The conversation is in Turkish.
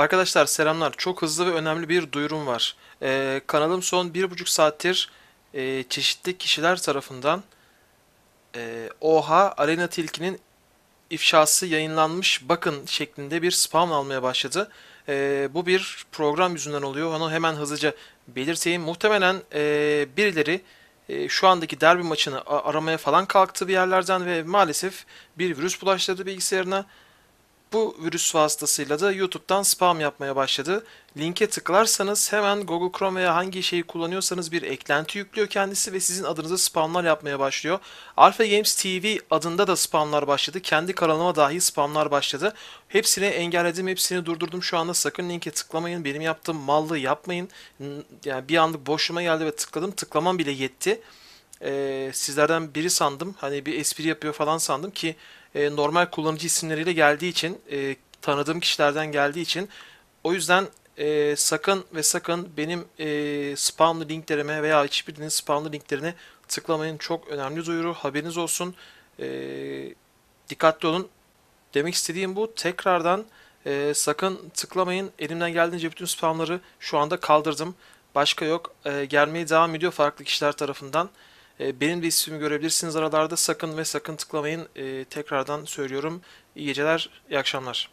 Arkadaşlar selamlar. Çok hızlı ve önemli bir duyurum var. Ee, kanalım son 1,5 saattir e, çeşitli kişiler tarafından e, Oha Arena Tilki'nin ifşası yayınlanmış bakın şeklinde bir spam almaya başladı. E, bu bir program yüzünden oluyor. Onu hemen hızlıca belirteyim. Muhtemelen e, birileri e, şu andaki derbi maçını aramaya falan kalktı bir yerlerden ve maalesef bir virüs bulaştırdı bilgisayarına. Bu virüs vasıtasıyla da YouTube'dan spam yapmaya başladı. Linke tıklarsanız hemen Google Chrome veya hangi şeyi kullanıyorsanız bir eklenti yüklüyor kendisi ve sizin adınıza spamlar yapmaya başlıyor. Alpha Games TV adında da spamlar başladı. Kendi kanalıma dahi spamlar başladı. Hepsini engelledim, hepsini durdurdum. Şu anda sakın linke tıklamayın. Benim yaptığım mallı yapmayın. Yani bir anlık boşuma geldi ve tıkladım. Tıklamam bile yetti e, sizlerden biri sandım. Hani bir espri yapıyor falan sandım ki e, normal kullanıcı isimleriyle geldiği için e, tanıdığım kişilerden geldiği için o yüzden e, sakın ve sakın benim e, spamlı linklerime veya hiçbirinin spamlı linklerine tıklamayın. Çok önemli duyuru. Haberiniz olsun. E, dikkatli olun. Demek istediğim bu. Tekrardan e, sakın tıklamayın. Elimden geldiğince bütün spamları şu anda kaldırdım. Başka yok. E, gelmeye devam ediyor farklı kişiler tarafından. E, benim de ismimi görebilirsiniz aralarda. Sakın ve sakın tıklamayın. E, tekrardan söylüyorum. İyi geceler, iyi akşamlar.